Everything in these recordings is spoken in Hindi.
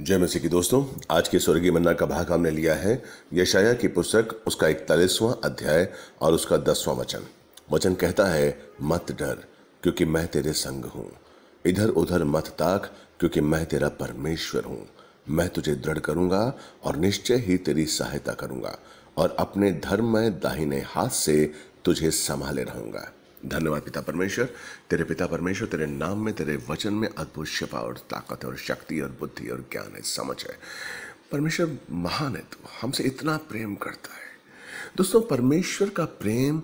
जय मसीह की दोस्तों आज के स्वर्गीय मन्ना का भाग हमने लिया है यशाया की पुस्तक उसका इकतालीसवां अध्याय और उसका दसवां वचन वचन कहता है मत डर क्योंकि मैं तेरे संग हूँ इधर उधर मत ताक क्योंकि मैं तेरा परमेश्वर हूँ मैं तुझे दृढ़ करूंगा और निश्चय ही तेरी सहायता करूंगा और अपने धर्म में दाहिने हाथ से तुझे संभाले रहूंगा धन्यवाद पिता परमेश्वर तेरे पिता परमेश्वर तेरे नाम में तेरे वचन में अद्भुत शिफा और ताकत और शक्ति और बुद्धि और ज्ञान है समझ है परमेश्वर महान है तू हमसे इतना प्रेम करता है दोस्तों परमेश्वर का प्रेम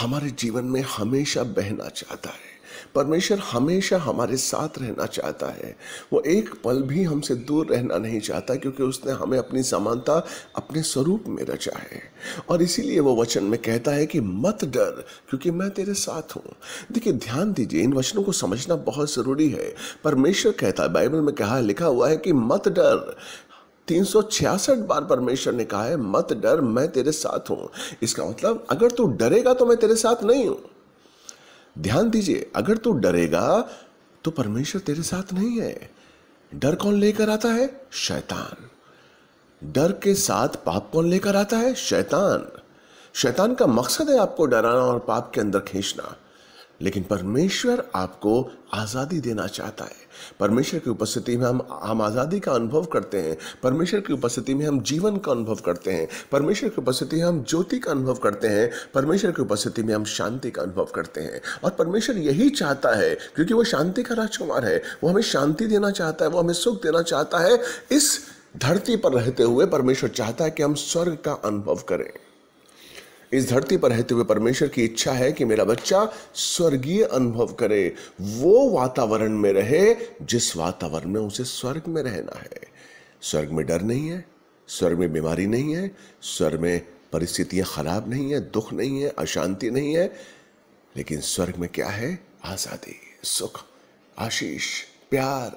हमारे जीवन में हमेशा बहना चाहता है परमेश्वर हमेशा हमारे साथ रहना चाहता है वो एक पल भी हमसे दूर रहना नहीं चाहता क्योंकि उसने हमें अपनी समानता अपने स्वरूप में रचा है और इसीलिए वो वचन में कहता है कि मत डर क्योंकि मैं तेरे साथ हूँ देखिए ध्यान दीजिए इन वचनों को समझना बहुत ज़रूरी है परमेश्वर कहता है बाइबल में कहा लिखा हुआ है कि मत डर तीन बार परमेश्वर ने कहा है मत डर मैं तेरे साथ हूँ इसका मतलब अगर तू डरेगा तो मैं तेरे साथ नहीं हूँ ध्यान दीजिए अगर तू डरेगा तो परमेश्वर तेरे साथ नहीं है डर कौन लेकर आता है शैतान डर के साथ पाप कौन लेकर आता है शैतान शैतान का मकसद है आपको डराना और पाप के अंदर खींचना लेकिन परमेश्वर आपको आज़ादी देना चाहता है परमेश्वर की उपस्थिति में हम हम आज़ादी का अनुभव करते हैं परमेश्वर की उपस्थिति में हम जीवन का अनुभव करते हैं परमेश्वर की उपस्थिति में हम ज्योति का अनुभव करते हैं परमेश्वर की उपस्थिति में हम शांति का अनुभव करते हैं और परमेश्वर यही चाहता है क्योंकि वो शांति का राजकुमार है वो हमें शांति देना चाहता है वो हमें सुख देना चाहता है इस धरती पर रहते हुए परमेश्वर चाहता है कि हम स्वर्ग का अनुभव करें इस धरती पर रहते हुए परमेश्वर की इच्छा है कि मेरा बच्चा स्वर्गीय अनुभव करे वो वातावरण में रहे जिस वातावरण में उसे स्वर्ग में रहना है स्वर्ग में डर नहीं है स्वर्ग में बीमारी नहीं है स्वर्ग में परिस्थितियां खराब नहीं है दुख नहीं है अशांति नहीं है लेकिन स्वर्ग में क्या है आज़ादी सुख आशीष प्यार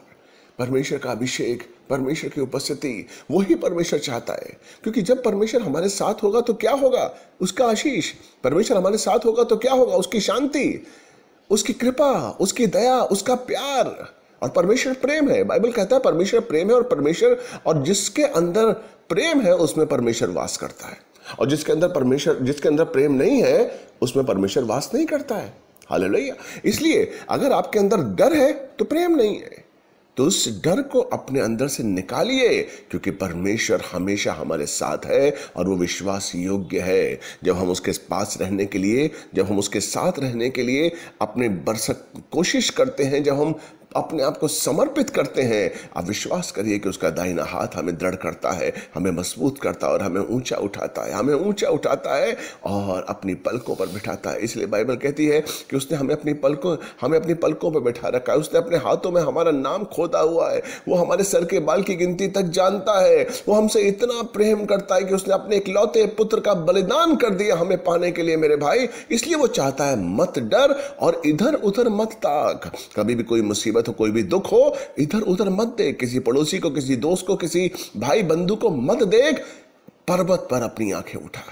परमेश्वर का अभिषेक परमेश्वर की उपस्थिति वही परमेश्वर चाहता है क्योंकि जब परमेश्वर हमारे साथ होगा तो क्या होगा उसका आशीष परमेश्वर हमारे साथ होगा तो क्या होगा उसकी शांति उसकी कृपा उसकी दया उसका प्यार और परमेश्वर प्रेम है बाइबल कहता है परमेश्वर प्रेम है और परमेश्वर और जिसके अंदर प्रेम है उसमें परमेश्वर वास करता है और जिसके अंदर परमेश्वर जिसके अंदर प्रेम नहीं है उसमें परमेश्वर वास नहीं करता है हाल इसलिए अगर आपके अंदर डर है तो प्रेम नहीं है तो उस डर को अपने अंदर से निकालिए क्योंकि परमेश्वर हमेशा हमारे साथ है और वो विश्वास योग्य है जब हम उसके पास रहने के लिए जब हम उसके साथ रहने के लिए अपने बरसक कोशिश करते हैं जब हम अपने आप को समर्पित करते हैं आप विश्वास करिए कि उसका दाहिना हाथ हमें दृढ़ करता है हमें मजबूत करता है और हमें ऊंचा उठाता है हमें ऊंचा उठाता है और अपनी पलकों पर बिठाता है इसलिए बाइबल कहती है कि उसने हमें अपनी पलकों हमें अपनी पलकों पर बैठा रखा है उसने अपने हाथों में हमारा नाम खोदा हुआ है वो हमारे सर के बाल की गिनती तक जानता है वो हमसे इतना प्रेम करता है कि उसने अपने इकलौते पुत्र का बलिदान कर दिया हमें पाने के लिए मेरे भाई इसलिए वो चाहता है मत डर और इधर उधर मत ताक कभी भी कोई मुसीबत तो कोई भी दुख हो इधर उधर मत देख किसी पड़ोसी को किसी दोस्त को किसी भाई बंधु को मत देख पर्वत पर अपनी आंखें उठा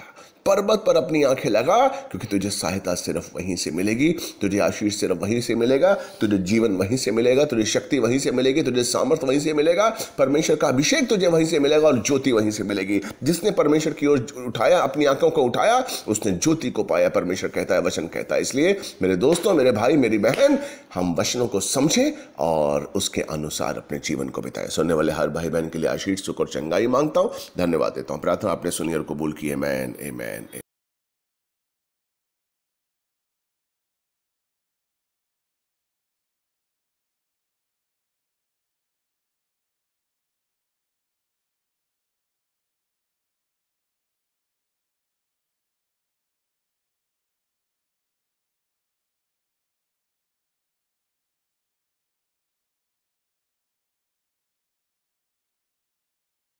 पर्वत पर अपनी आंखें लगा क्योंकि तुझे सहायता सिर्फ वहीं से मिलेगी तुझे आशीष सिर्फ वहीं से मिलेगा तुझे जीवन वहीं से मिलेगा तुझे शक्ति वहीं से मिलेगी तुझे सामर्थ्य वहीं से मिलेगा परमेश्वर का अभिषेक तुझे वहीं से मिलेगा और ज्योति वहीं से मिलेगी जिसने परमेश्वर की ओर उठाया अपनी आंखों को उठाया उसने ज्योति को पाया परमेश्वर कहता है वचन कहता है इसलिए मेरे दोस्तों मेरे भाई मेरी बहन हम वचनों को समझें और उसके अनुसार अपने जीवन को बिताए सुनने वाले हर भाई बहन के लिए आशीष सुख और चंगाई मांगता हूं धन्यवाद देता हूँ प्रार्थना आपने सुनियर कबूल की है मैन ए मैन and